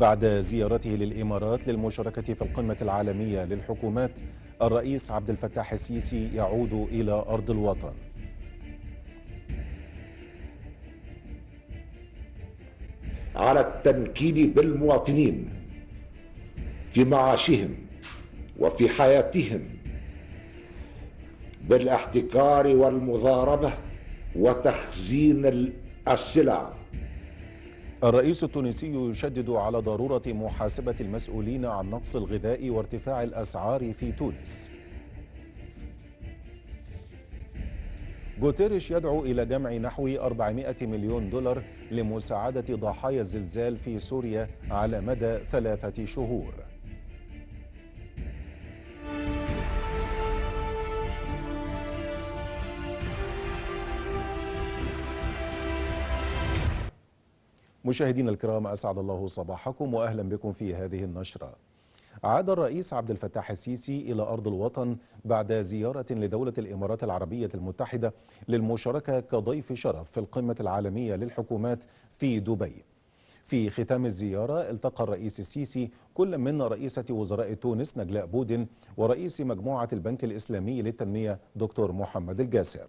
بعد زيارته للإمارات للمشاركة في القمة العالمية للحكومات الرئيس عبد الفتاح السيسي يعود إلى أرض الوطن على التنكيل بالمواطنين في معاشهم وفي حياتهم بالاحتكار والمضاربة وتخزين السلع الرئيس التونسي يشدد على ضرورة محاسبة المسؤولين عن نقص الغذاء وارتفاع الأسعار في تونس جوتيريش يدعو إلى جمع نحو 400 مليون دولار لمساعدة ضحايا الزلزال في سوريا على مدى ثلاثة شهور مشاهدينا الكرام أسعد الله صباحكم وأهلا بكم في هذه النشرة عاد الرئيس عبد الفتاح السيسي إلى أرض الوطن بعد زيارة لدولة الإمارات العربية المتحدة للمشاركة كضيف شرف في القمة العالمية للحكومات في دبي في ختام الزيارة التقى الرئيس السيسي كل من رئيسة وزراء تونس نجلاء بودن ورئيس مجموعة البنك الإسلامي للتنمية دكتور محمد الجاسر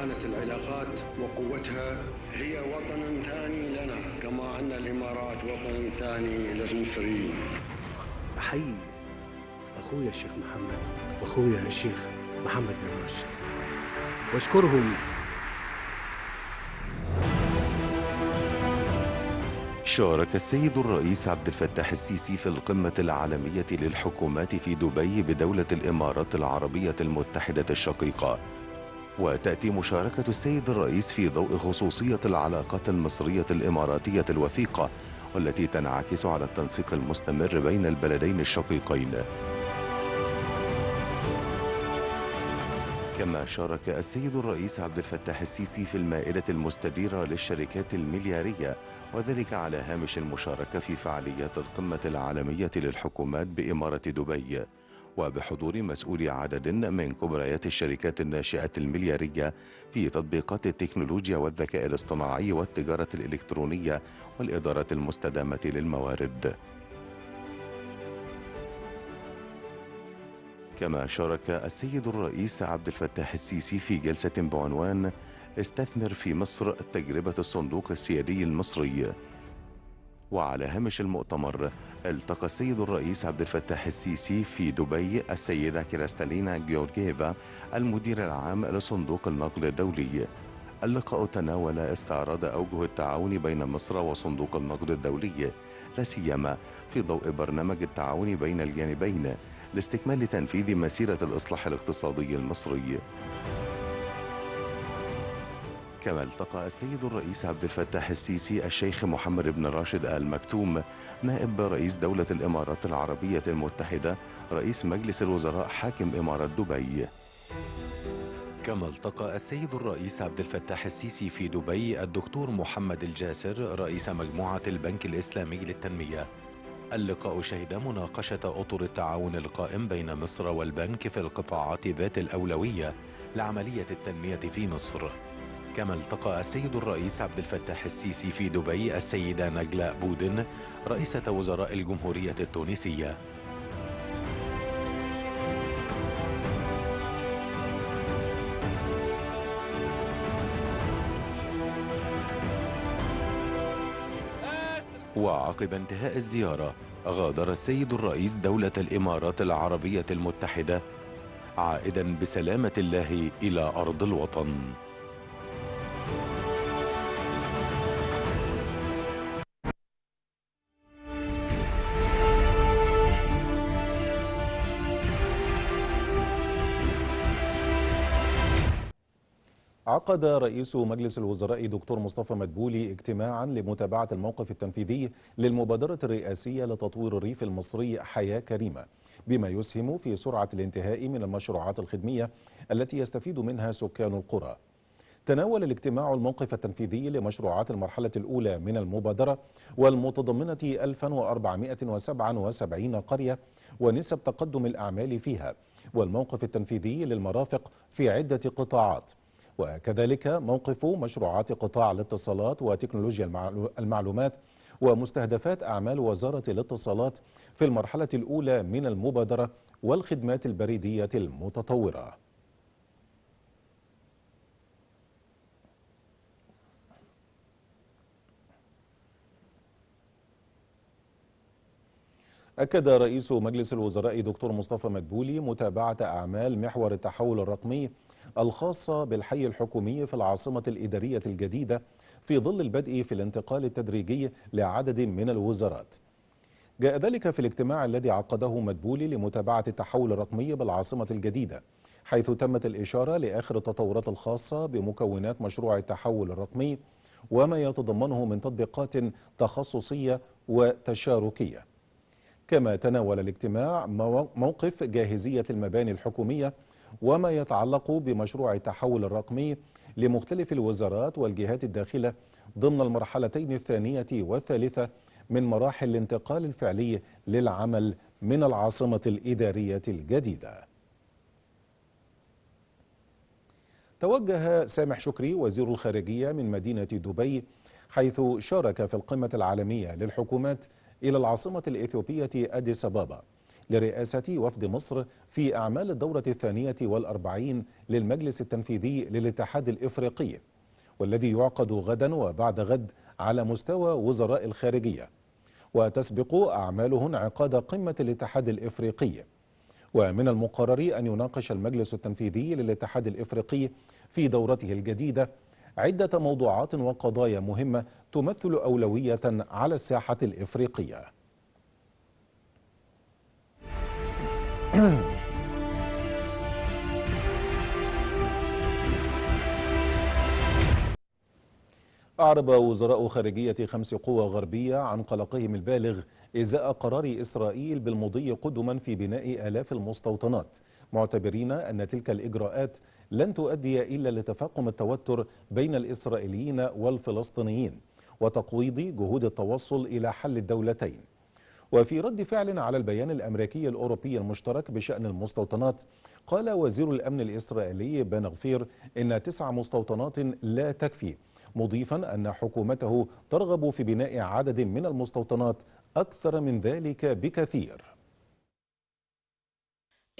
كانت العلاقات وقوتها هي وطن ثاني لنا كما أن الإمارات وطن ثاني للمصريين أحيي أخويا الشيخ محمد وأخويا الشيخ محمد بن راشد واشكرهم شارك السيد الرئيس عبد الفتاح السيسي في القمة العالمية للحكومات في دبي بدولة الإمارات العربية المتحدة الشقيقة وتأتي مشاركة السيد الرئيس في ضوء خصوصية العلاقات المصرية الإماراتية الوثيقة والتي تنعكس على التنسيق المستمر بين البلدين الشقيقين كما شارك السيد الرئيس عبد الفتاح السيسي في المائدة المستديرة للشركات المليارية وذلك على هامش المشاركة في فعاليات القمة العالمية للحكومات بإمارة دبي وبحضور مسؤولي عدد من كبريات الشركات الناشئة المليارية في تطبيقات التكنولوجيا والذكاء الاصطناعي والتجارة الإلكترونية والإدارة المستدامة للموارد. كما شارك السيد الرئيس عبد الفتاح السيسي في جلسة بعنوان استثمر في مصر تجربة الصندوق السيادي المصري وعلى هامش المؤتمر التقى السيد الرئيس عبد الفتاح السيسي في دبي السيدة كريستالينا جيورجيفا المدير العام لصندوق النقد الدولي اللقاء تناول استعراض أوجه التعاون بين مصر وصندوق النقد الدولي لا سيما في ضوء برنامج التعاون بين الجانبين لاستكمال تنفيذ مسيرة الإصلاح الاقتصادي المصري كما التقى السيد الرئيس عبد الفتاح السيسي الشيخ محمد بن راشد آل مكتوم نائب رئيس دولة الإمارات العربية المتحدة رئيس مجلس الوزراء حاكم إمارة دبي كما التقى السيد الرئيس عبد الفتاح السيسي في دبي الدكتور محمد الجاسر رئيس مجموعة البنك الإسلامي للتنمية اللقاء شهد مناقشة أطر التعاون القائم بين مصر والبنك في القطاعات ذات الأولوية لعملية التنمية في مصر كما التقى السيد الرئيس عبد الفتاح السيسي في دبي السيدة نجلاء بودن رئيسة وزراء الجمهورية التونسية وعقب انتهاء الزيارة غادر السيد الرئيس دولة الإمارات العربية المتحدة عائدا بسلامة الله إلى أرض الوطن عقد رئيس مجلس الوزراء دكتور مصطفى مدبولي اجتماعا لمتابعة الموقف التنفيذي للمبادرة الرئاسية لتطوير الريف المصري حياة كريمة بما يسهم في سرعة الانتهاء من المشروعات الخدمية التي يستفيد منها سكان القرى تناول الاجتماع الموقف التنفيذي لمشروعات المرحلة الأولى من المبادرة والمتضمنة 1477 قرية ونسب تقدم الأعمال فيها والموقف التنفيذي للمرافق في عدة قطاعات وكذلك موقف مشروعات قطاع الاتصالات وتكنولوجيا المعلومات ومستهدفات أعمال وزارة الاتصالات في المرحلة الأولى من المبادرة والخدمات البريدية المتطورة أكد رئيس مجلس الوزراء دكتور مصطفى مدبولي متابعة أعمال محور التحول الرقمي الخاصة بالحي الحكومي في العاصمة الإدارية الجديدة في ظل البدء في الانتقال التدريجي لعدد من الوزارات جاء ذلك في الاجتماع الذي عقده مدبولي لمتابعة التحول الرقمي بالعاصمة الجديدة حيث تمت الإشارة لآخر التطورات الخاصة بمكونات مشروع التحول الرقمي وما يتضمنه من تطبيقات تخصصية وتشاركية كما تناول الاجتماع موقف جاهزية المباني الحكومية وما يتعلق بمشروع التحول الرقمي لمختلف الوزارات والجهات الداخلة ضمن المرحلتين الثانية والثالثة من مراحل الانتقال الفعلي للعمل من العاصمة الإدارية الجديدة توجه سامح شكري وزير الخارجية من مدينة دبي حيث شارك في القمة العالمية للحكومات إلى العاصمة الإثيوبية أديس أبابا لرئاسة وفد مصر في أعمال الدورة الثانية والأربعين للمجلس التنفيذي للاتحاد الإفريقي والذي يعقد غدا وبعد غد على مستوى وزراء الخارجية وتسبق أعماله انعقاد قمة الاتحاد الإفريقي ومن المقرر أن يناقش المجلس التنفيذي للاتحاد الإفريقي في دورته الجديدة عدة موضوعات وقضايا مهمة تمثل أولوية على الساحة الإفريقية أعرب وزراء خارجية خمس قوى غربية عن قلقهم البالغ إزاء قرار إسرائيل بالمضي قدما في بناء آلاف المستوطنات معتبرين أن تلك الإجراءات لن تؤدي إلا لتفاقم التوتر بين الإسرائيليين والفلسطينيين وتقويض جهود التوصل إلى حل الدولتين وفي رد فعل على البيان الأمريكي الأوروبي المشترك بشأن المستوطنات قال وزير الأمن الإسرائيلي بن غفير إن تسع مستوطنات لا تكفي مضيفا أن حكومته ترغب في بناء عدد من المستوطنات أكثر من ذلك بكثير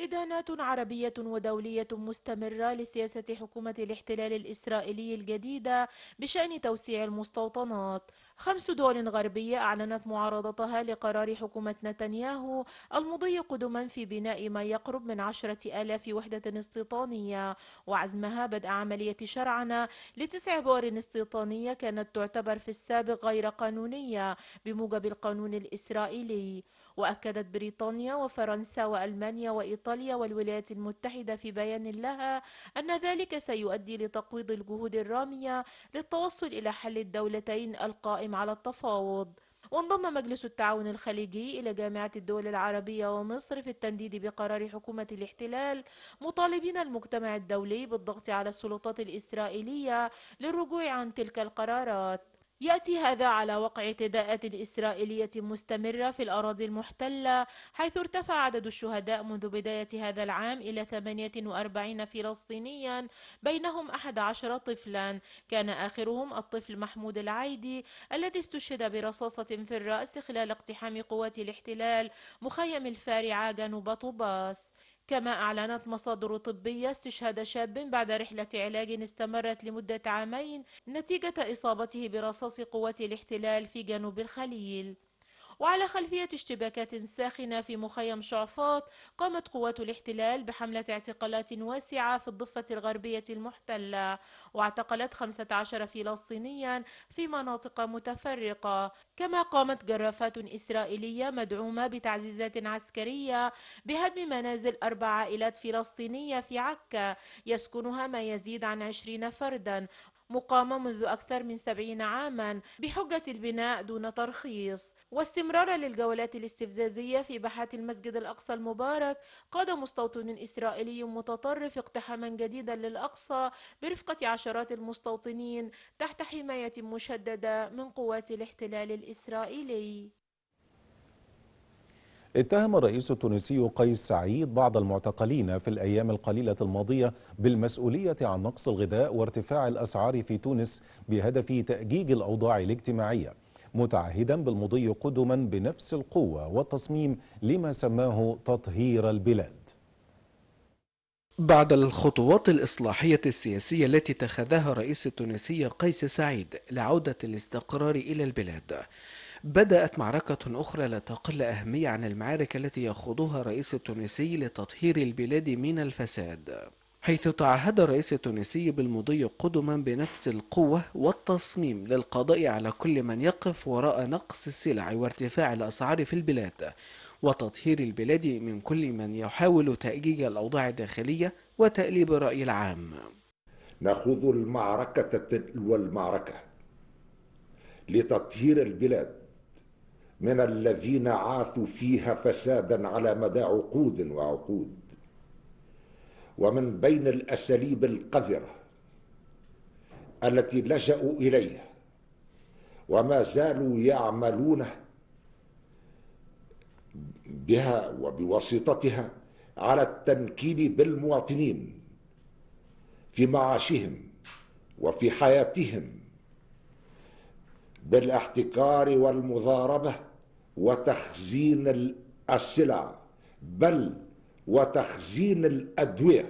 إدانات عربية ودولية مستمرة لسياسة حكومة الاحتلال الإسرائيلي الجديدة بشأن توسيع المستوطنات خمس دول غربية أعلنت معارضتها لقرار حكومة نتنياهو المضي قدما في بناء ما يقرب من عشرة آلاف وحدة استيطانية وعزمها بدء عملية شرعنة لتسع بؤر استيطانية كانت تعتبر في السابق غير قانونية بموجب القانون الإسرائيلي وأكدت بريطانيا وفرنسا وألمانيا وإيطاليا والولايات المتحدة في بيان لها أن ذلك سيؤدي لتقويض الجهود الرامية للتوصل إلى حل الدولتين القائم على التفاوض وانضم مجلس التعاون الخليجي إلى جامعة الدول العربية ومصر في التنديد بقرار حكومة الاحتلال مطالبين المجتمع الدولي بالضغط على السلطات الإسرائيلية للرجوع عن تلك القرارات يأتي هذا على وقع اعتداءات إسرائيلية مستمرة في الأراضي المحتلة حيث ارتفع عدد الشهداء منذ بداية هذا العام إلى 48 فلسطينيا بينهم 11 طفلا كان آخرهم الطفل محمود العيدي الذي استشهد برصاصة في الرأس خلال اقتحام قوات الاحتلال مخيم الفارعة جنوب طوباس كما أعلنت مصادر طبية استشهاد شاب بعد رحلة علاج استمرت لمدة عامين نتيجة إصابته برصاص قوات الاحتلال في جنوب الخليل وعلى خلفية اشتباكات ساخنة في مخيم شعفاط قامت قوات الاحتلال بحملة اعتقالات واسعة في الضفة الغربية المحتلة واعتقلت 15 فلسطينيا في مناطق متفرقة كما قامت جرافات إسرائيلية مدعومة بتعزيزات عسكرية بهدم منازل أربع عائلات فلسطينية في عكا يسكنها ما يزيد عن 20 فردا مقامة منذ أكثر من سبعين عاما بحجة البناء دون ترخيص واستمرارا للجولات الاستفزازية في باحات المسجد الأقصى المبارك قاد مستوطن إسرائيلي متطرف اقتحاما جديدا للأقصى برفقة عشرات المستوطنين تحت حماية مشددة من قوات الاحتلال الإسرائيلي اتهم الرئيس التونسي قيس سعيد بعض المعتقلين في الأيام القليلة الماضية بالمسؤولية عن نقص الغذاء وارتفاع الأسعار في تونس بهدف تأجيج الأوضاع الاجتماعية متعهدا بالمضي قدما بنفس القوة والتصميم لما سماه تطهير البلاد بعد الخطوات الإصلاحية السياسية التي اتخذها رئيس التونسي قيس سعيد لعودة الاستقرار إلى البلاد بدأت معركة أخرى لا تقل أهمية عن المعارك التي يخوضها الرئيس التونسي لتطهير البلاد من الفساد حيث تعهد الرئيس التونسي بالمضي قدما بنفس القوة والتصميم للقضاء على كل من يقف وراء نقص السلع وارتفاع الأسعار في البلاد وتطهير البلاد من كل من يحاول تأجيج الأوضاع الداخلية وتأليب الرأي العام نخوض المعركة تلو المعركة لتطهير البلاد من الذين عاثوا فيها فسادا على مدى عقود وعقود ومن بين الأساليب القذرة التي لجأوا إليها وما زالوا يعملون بها وبواسطتها على التنكيل بالمواطنين في معاشهم وفي حياتهم بالاحتكار والمضاربه وتخزين السلع بل وتخزين الأدوية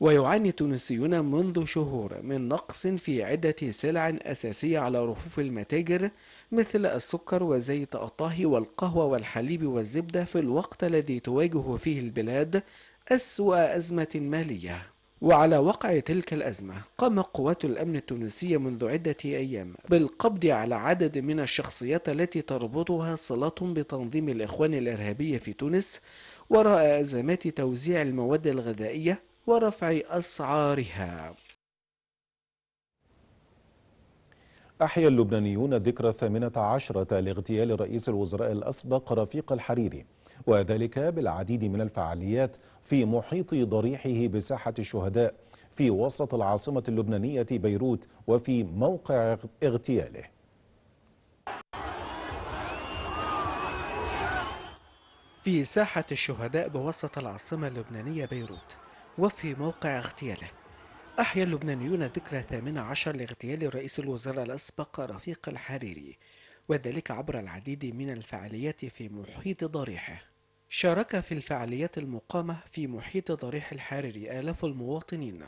ويعاني التونسيون منذ شهور من نقص في عدة سلع أساسية على رفوف المتاجر مثل السكر وزيت الطهي والقهوة والحليب والزبدة في الوقت الذي تواجه فيه البلاد أسوأ أزمة مالية وعلى وقع تلك الأزمة قام قوات الأمن التونسية منذ عدة أيام بالقبض على عدد من الشخصيات التي تربطها صلة بتنظيم الإخوان الإرهابية في تونس وراء أزمات توزيع المواد الغذائية ورفع أسعارها أحيا اللبنانيون ذكرى الثامنة عشرة لاغتيال رئيس الوزراء الأسبق رفيق الحريري وذلك بالعديد من الفعاليات في محيط ضريحه بساحة الشهداء في وسط العاصمة اللبنانية بيروت وفي موقع اغتياله في ساحة الشهداء بوسط العاصمة اللبنانية بيروت وفي موقع اغتياله أحيا اللبنانيون ذكرى 18 لاغتيال رئيس الوزراء الأسبق رفيق الحريري وذلك عبر العديد من الفعاليات في محيط ضريحه شارك في الفعاليات المقامة في محيط ضريح الحريري آلاف المواطنين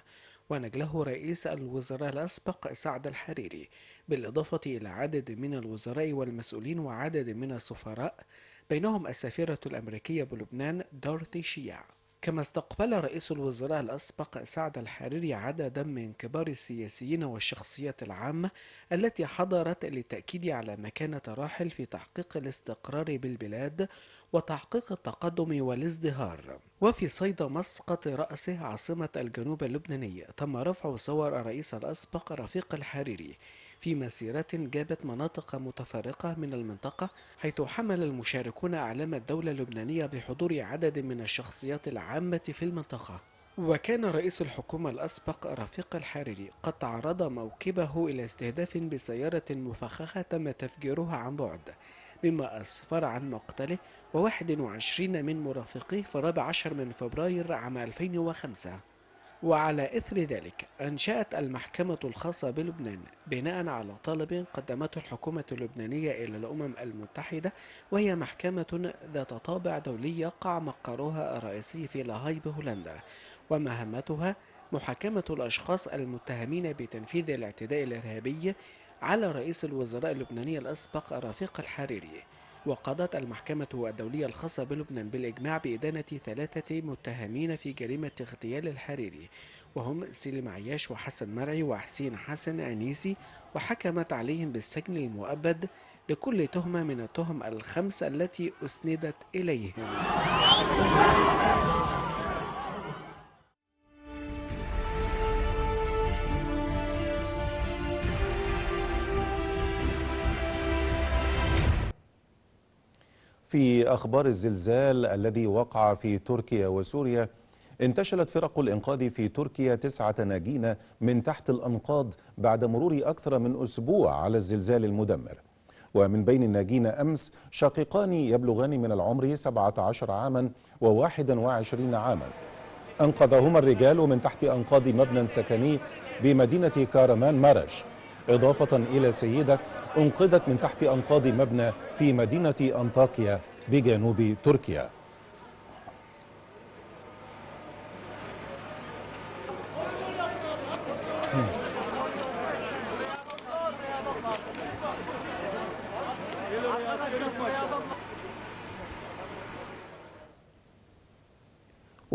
ونجله رئيس الوزراء الأسبق سعد الحريري بالإضافة إلى عدد من الوزراء والمسؤولين وعدد من السفراء بينهم السفيرة الأمريكية بلبنان دارتي شياع كما استقبل رئيس الوزراء الأسبق سعد الحريري عددا من كبار السياسيين والشخصيات العامة التي حضرت للتأكيد على مكانة راحل في تحقيق الاستقرار بالبلاد وتحقيق التقدم والازدهار وفي صيد مسقط رأسه عاصمة الجنوب اللبناني تم رفع صور الرئيس الأسبق رفيق الحريري في مسيرات جابت مناطق متفرقة من المنطقة حيث حمل المشاركون أعلام الدولة اللبنانية بحضور عدد من الشخصيات العامة في المنطقة وكان رئيس الحكومة الأسبق رفيق الحريري قد تعرض موكبه إلى استهداف بسيارة مفخخة تم تفجيرها عن بعد مما أسفر عن مقتله وواحد وعشرين من مرافقيه في الرابع عشر من فبراير عام 2005 وعلى إثر ذلك أنشأت المحكمة الخاصة بلبنان بناء على طلب قدمته الحكومة اللبنانية إلى الأمم المتحدة وهي محكمة ذات طابع دولي يقع مقرها الرئيسي في لاهاي بهولندا ومهمتها محاكمة الأشخاص المتهمين بتنفيذ الاعتداء الإرهابي على رئيس الوزراء اللبناني الأسبق رفيق الحريري وقضت المحكمة الدولية الخاصة بلبنان بالإجماع بإدانة ثلاثة متهمين في جريمة اغتيال الحريري وهم سليم عياش وحسن مرعي وحسين حسن أنيسي وحكمت عليهم بالسجن المؤبد لكل تهمة من التهم الخمس التي أسندت إليهم في أخبار الزلزال الذي وقع في تركيا وسوريا انتشلت فرق الإنقاذ في تركيا تسعة ناجين من تحت الأنقاض بعد مرور أكثر من أسبوع على الزلزال المدمر ومن بين الناجين أمس شقيقان يبلغان من العمر 17 عاما و21 عاما أنقذهما الرجال من تحت أنقاض مبنى سكني بمدينة كارمان مارش إضافة إلى سيدة أنقذت من تحت أنقاض مبنى في مدينة أنطاكيا بجنوب تركيا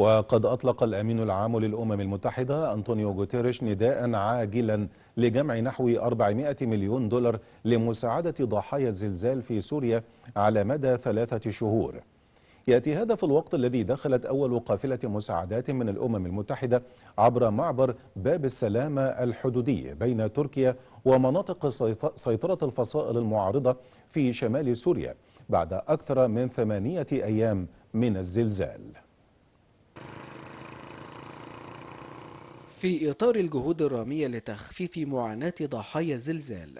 وقد أطلق الأمين العام للأمم المتحدة أنطونيو غوتيريش نداء عاجلا لجمع نحو 400 مليون دولار لمساعدة ضحايا الزلزال في سوريا على مدى ثلاثة شهور يأتي هذا في الوقت الذي دخلت أول قافلة مساعدات من الأمم المتحدة عبر معبر باب السلامة الحدودي بين تركيا ومناطق سيطرة الفصائل المعارضة في شمال سوريا بعد أكثر من ثمانية أيام من الزلزال في إطار الجهود الرامية لتخفيف معاناة ضحايا الزلزال،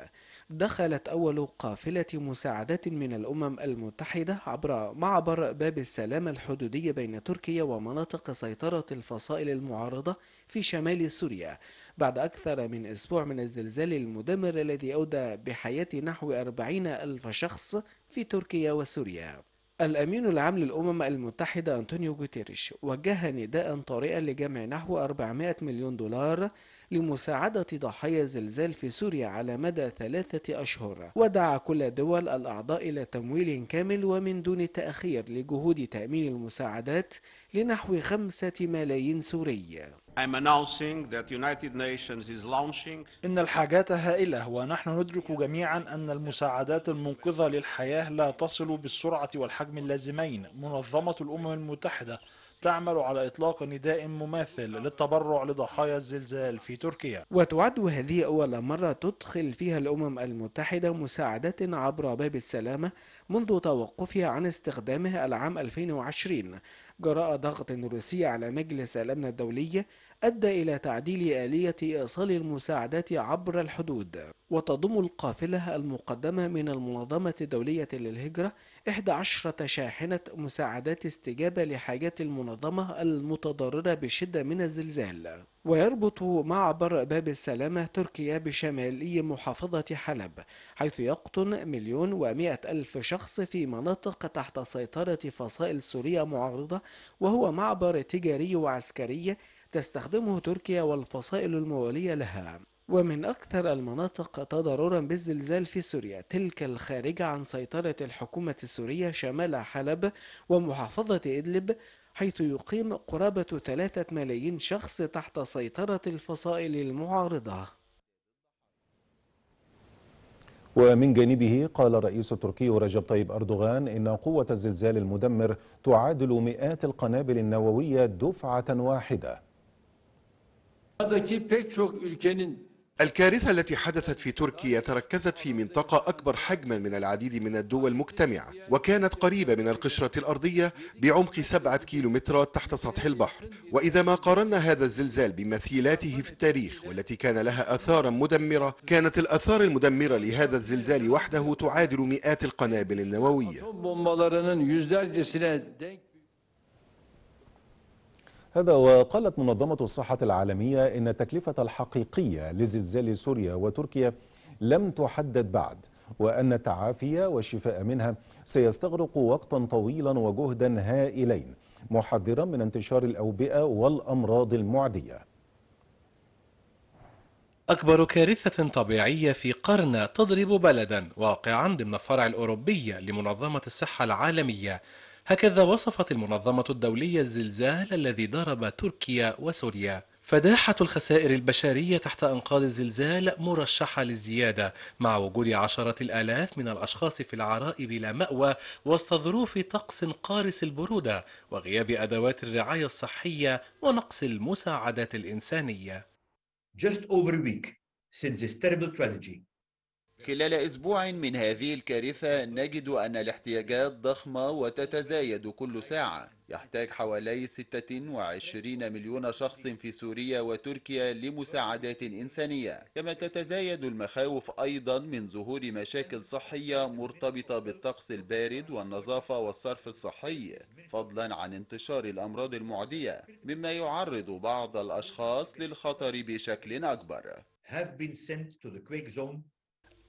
دخلت أول قافلة مساعدات من الأمم المتحدة عبر معبر باب السلام الحدودي بين تركيا ومناطق سيطرة الفصائل المعارضة في شمال سوريا بعد أكثر من أسبوع من الزلزال المدمر الذي أودى بحياة نحو 40 ألف شخص في تركيا وسوريا الأمين العام للأمم المتحدة أنطونيو غوتيريش وجه نداء طارئا لجمع نحو 400 مليون دولار لمساعدة ضحايا زلزال في سوريا على مدى ثلاثة أشهر ودعا كل دول الأعضاء إلى تمويل كامل ومن دون تأخير لجهود تأمين المساعدات لنحو خمسة ملايين سوري I'm announcing that United Nations is launching إن الحاجات هائلة ونحن ندرك جميعا أن المساعدات المنقذة للحياة لا تصل بالسرعة والحجم اللازمين منظمة الأمم المتحدة تعمل على إطلاق نداء مماثل للتبرع لضحايا الزلزال في تركيا وتعد هذه أول مرة تدخل فيها الأمم المتحدة مساعدات عبر باب السلامة منذ توقفها عن استخدامها العام 2020 جراء ضغط روسي على مجلس الأمن الدولي أدى إلى تعديل آلية إيصال المساعدات عبر الحدود وتضم القافلة المقدمة من المنظمة الدولية للهجرة 11 شاحنة مساعدات استجابة لحاجات المنظمة المتضررة بشدة من الزلزال ويربط معبر باب السلامة تركيا بشمالي محافظة حلب حيث يقطن مليون ومائة ألف شخص في مناطق تحت سيطرة فصائل سورية معارضة وهو معبر تجاري وعسكري تستخدمه تركيا والفصائل الموالية لها ومن أكثر المناطق تضررا بالزلزال في سوريا تلك الخارجة عن سيطرة الحكومة السورية شمال حلب ومحافظة إدلب حيث يقيم قرابة 3 ملايين شخص تحت سيطرة الفصائل المعارضة ومن جانبه قال الرئيس التركي رجب طيب أردوغان إن قوة الزلزال المدمر تعادل مئات القنابل النووية دفعة واحدة الكارثة التي حدثت في تركيا تركزت في منطقة أكبر حجما من العديد من الدول مجتمعة وكانت قريبة من القشرة الأرضية بعمق سبعة كيلومترات تحت سطح البحر وإذا ما قارنا هذا الزلزال بمثيلاته في التاريخ والتي كان لها أثارا مدمرة كانت الأثار المدمرة لهذا الزلزال وحده تعادل مئات القنابل النووية هذا وقالت منظمة الصحة العالمية إن التكلفة الحقيقية لزلزال سوريا وتركيا لم تحدد بعد وأن التعافي والشفاء منها سيستغرق وقتا طويلا وجهدا هائلين محذرا من انتشار الأوبئة والأمراض المعدية أكبر كارثة طبيعية في قرن تضرب بلدا واقعا ضمن الفرع الأوروبي لمنظمة الصحة العالمية هكذا وصفت المنظمة الدولية الزلزال الذي ضرب تركيا وسوريا فداحة الخسائر البشرية تحت أنقاض الزلزال مرشحة للزيادة مع وجود عشرة الآلاف من الأشخاص في العراء بلا مأوى وسط ظروف طقس قارس البرودة وغياب أدوات الرعاية الصحية ونقص المساعدات الإنسانية Just over a week since this terrible tragedy, خلال أسبوع من هذه الكارثة نجد أن الاحتياجات ضخمة وتتزايد كل ساعة يحتاج حوالي 26 مليون شخص في سوريا وتركيا لمساعدات إنسانية كما تتزايد المخاوف أيضا من ظهور مشاكل صحية مرتبطة بالطقس البارد والنظافة والصرف الصحي فضلا عن انتشار الأمراض المعدية مما يعرض بعض الأشخاص للخطر بشكل أكبر have been sent to the quake zone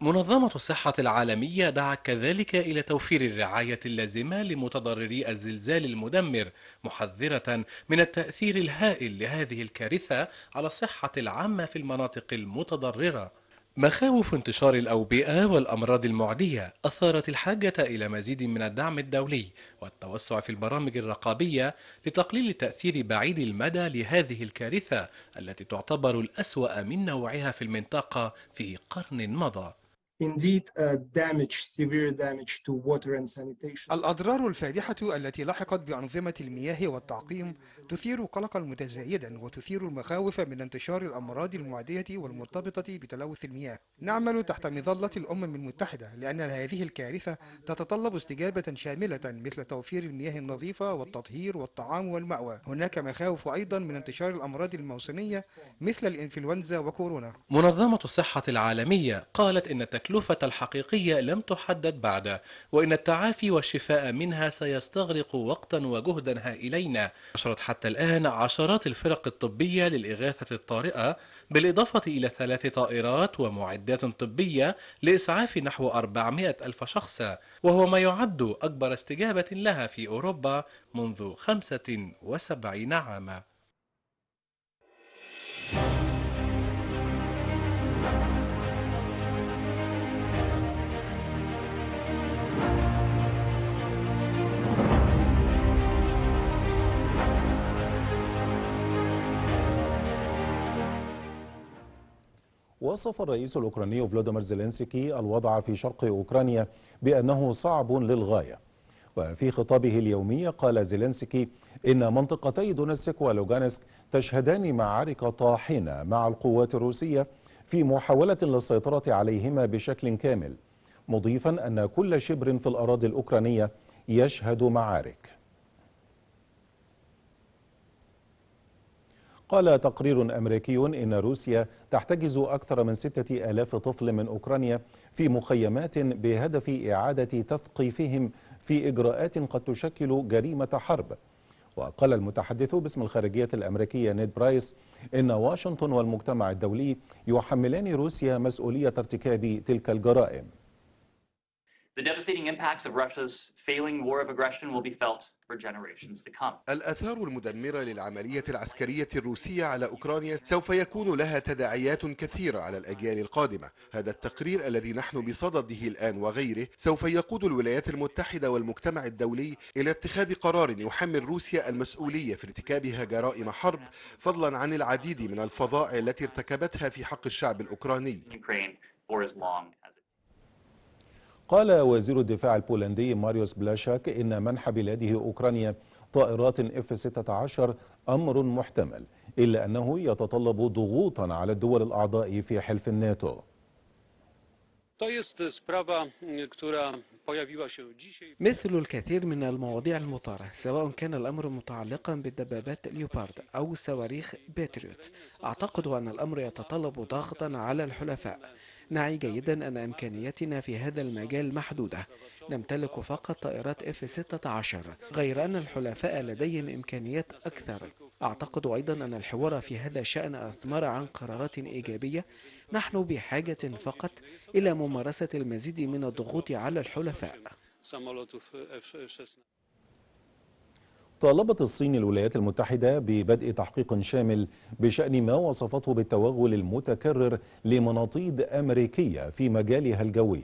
منظمة الصحة العالمية دعت كذلك إلى توفير الرعاية اللازمة لمتضرري الزلزال المدمر محذرة من التأثير الهائل لهذه الكارثة على الصحة العامة في المناطق المتضررة مخاوف انتشار الأوبئة والأمراض المعدية أثارت الحاجة إلى مزيد من الدعم الدولي والتوسع في البرامج الرقابية لتقليل تأثير بعيد المدى لهذه الكارثة التي تعتبر الأسوأ من نوعها في المنطقة في قرن مضى indeed uh, damage, severe damage to water and sanitation. الأضرار الفادحة التي لحقت بأنظمة المياه والتعقيم تثير قلقا متزايدا وتثير المخاوف من انتشار الأمراض المعدية والمرتبطة بتلوث المياه. نعمل تحت مظلة الأمم المتحدة لأن هذه الكارثة تتطلب استجابة شاملة مثل توفير المياه النظيفة والتطهير والطعام والمأوى. هناك مخاوف أيضا من انتشار الأمراض الموسمية مثل الإنفلونزا وكورونا. منظمة الصحة العالمية قالت إن التكلفة الحقيقية لم تحدد بعد وإن التعافي والشفاء منها سيستغرق وقتا وجهدا هائلين نشرت حتى الآن عشرات الفرق الطبية للإغاثة الطارئة بالإضافة إلى ثلاث طائرات ومعدات طبية لإسعاف نحو 400 ألف شخص وهو ما يعد أكبر استجابة لها في أوروبا منذ 75 عاما وصف الرئيس الأوكراني فلوديمير زيلينسكي الوضع في شرق أوكرانيا بأنه صعب للغاية وفي خطابه اليومي قال زيلينسكي إن منطقتي دونسك ولوغانسك تشهدان معارك طاحنة مع القوات الروسية في محاولة للسيطرة عليهما بشكل كامل مضيفا أن كل شبر في الأراضي الأوكرانية يشهد معارك قال تقرير أمريكي إن روسيا تحتجز أكثر من ستة ألاف طفل من أوكرانيا في مخيمات بهدف إعادة تثقيفهم في إجراءات قد تشكل جريمة حرب وقال المتحدث باسم الخارجية الأمريكية نيد برايس إن واشنطن والمجتمع الدولي يحملان روسيا مسؤولية ارتكاب تلك الجرائم The devastating impacts of Russia's failing war of aggression will be felt for generations to come. الآثار المدمرة للعملية العسكرية الروسية على أوكرانيا سوف يكون لها تداعيات كثيرة على الأجيال القادمة هذا التقرير الذي نحن بصدده الآن وغيره سوف يقود الولايات المتحدة والمجتمع الدولي إلى اتخاذ قرار يحمل روسيا المسؤولية في ارتكابها جرائم حرب فضلا عن العديد من الفظائع التي ارتكبتها في حق الشعب الأوكراني. قال وزير الدفاع البولندي ماريوس بلاشاك إن منح بلاده أوكرانيا طائرات اف 16 أمر محتمل إلا أنه يتطلب ضغوطا على الدول الأعضاء في حلف الناتو مثل الكثير من المواضيع المطارة سواء كان الأمر متعلقا بالدبابات ليوبارد أو صواريخ باتريوت أعتقد أن الأمر يتطلب ضغطا على الحلفاء نعي جيدا أن إمكانياتنا في هذا المجال محدودة نمتلك فقط طائرات F-16 غير أن الحلفاء لديهم إمكانيات أكثر أعتقد أيضا أن الحوار في هذا الشأن أثمر عن قرارات إيجابية نحن بحاجة فقط إلى ممارسة المزيد من الضغوط على الحلفاء طالبت الصين الولايات المتحدة ببدء تحقيق شامل بشأن ما وصفته بالتوغل المتكرر لمناطيد أمريكية في مجالها الجوي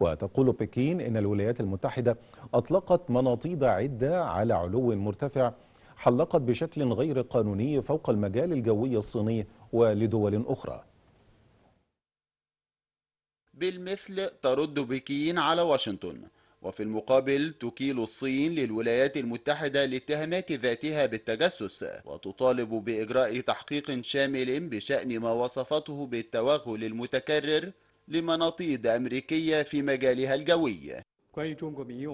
وتقول بكين إن الولايات المتحدة أطلقت مناطيد عدة على علو مرتفع حلقت بشكل غير قانوني فوق المجال الجوي الصيني ولدول أخرى بالمثل ترد بكين على واشنطن وفي المقابل تكيل الصين للولايات المتحدة الاتهامات ذاتها بالتجسس وتطالب بإجراء تحقيق شامل بشأن ما وصفته بالتوغل المتكرر لمناطيد أمريكية في مجالها الجوي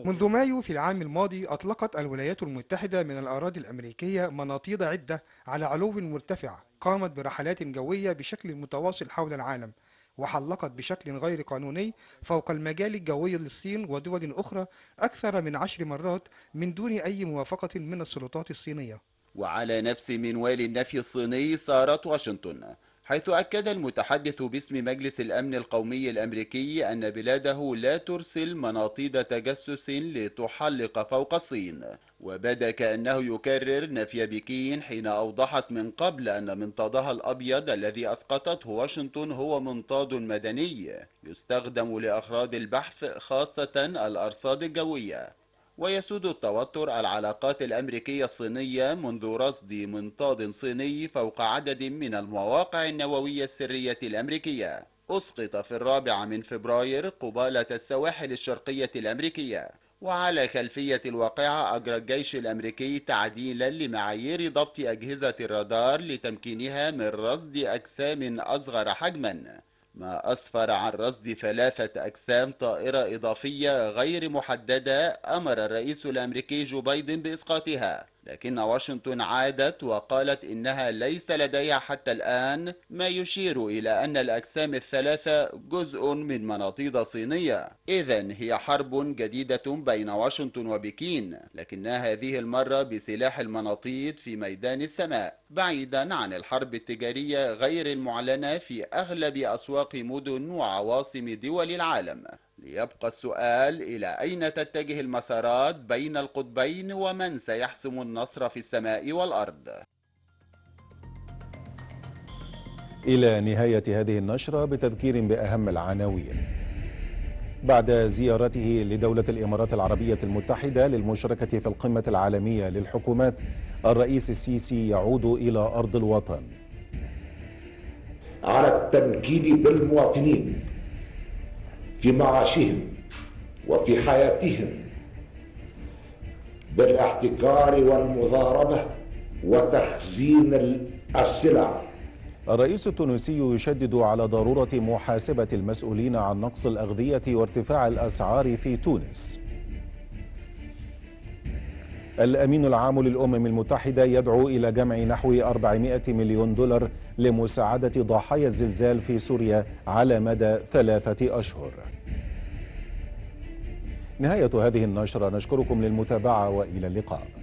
منذ مايو في العام الماضي أطلقت الولايات المتحدة من الأراضي الأمريكية مناطيد عدة على علو مرتفع قامت برحلات جوية بشكل متواصل حول العالم وحلقت بشكل غير قانوني فوق المجال الجوي للصين ودول أخرى أكثر من عشر مرات من دون أي موافقة من السلطات الصينية وعلى نفس منوال النفي الصيني سارت واشنطن حيث أكد المتحدث باسم مجلس الأمن القومي الأمريكي أن بلاده لا ترسل مناطيد تجسس لتحلق فوق الصين وبدا كأنه يكرر نفي بكين حين أوضحت من قبل أن منطادها الأبيض الذي أسقطته واشنطن هو منطاد مدني يستخدم لأخراج البحث خاصة الأرصاد الجوية ويسود التوتر العلاقات الأمريكية الصينية منذ رصد منطاد صيني فوق عدد من المواقع النووية السرية الأمريكية أسقط في الرابع من فبراير قبالة السواحل الشرقية الأمريكية وعلى خلفية الواقعة أجرى الجيش الأمريكي تعديلا لمعايير ضبط أجهزة الرادار لتمكينها من رصد أجسام أصغر حجما ما أسفر عن رصد ثلاثة أجسام طائرة إضافية غير محددة أمر الرئيس الأمريكي جو بايدن بإسقاطها لكن واشنطن عادت وقالت إنها ليس لديها حتى الآن ما يشير إلى أن الأجسام الثلاثة جزء من مناطيد صينية إذا هي حرب جديدة بين واشنطن وبكين لكنها هذه المرة بسلاح المناطيد في ميدان السماء بعيدا عن الحرب التجارية غير المعلنة في أغلب أسواق مدن وعواصم دول العالم ليبقى السؤال إلى أين تتجه المسارات بين القطبين ومن سيحسم النصر في السماء والأرض إلى نهاية هذه النشرة بتذكير بأهم العناوين بعد زيارته لدولة الإمارات العربية المتحدة للمشاركة في القمة العالمية للحكومات الرئيس السيسي يعود إلى أرض الوطن على التمكين بالمواطنين في معاشهم وفي حياتهم بالاحتكار والمضاربه وتخزين السلع الرئيس التونسي يشدد على ضرورة محاسبة المسؤولين عن نقص الأغذية وارتفاع الأسعار في تونس الأمين العام للأمم المتحدة يدعو إلى جمع نحو 400 مليون دولار لمساعدة ضحايا الزلزال في سوريا على مدى ثلاثة أشهر نهاية هذه النشرة نشكركم للمتابعة وإلى اللقاء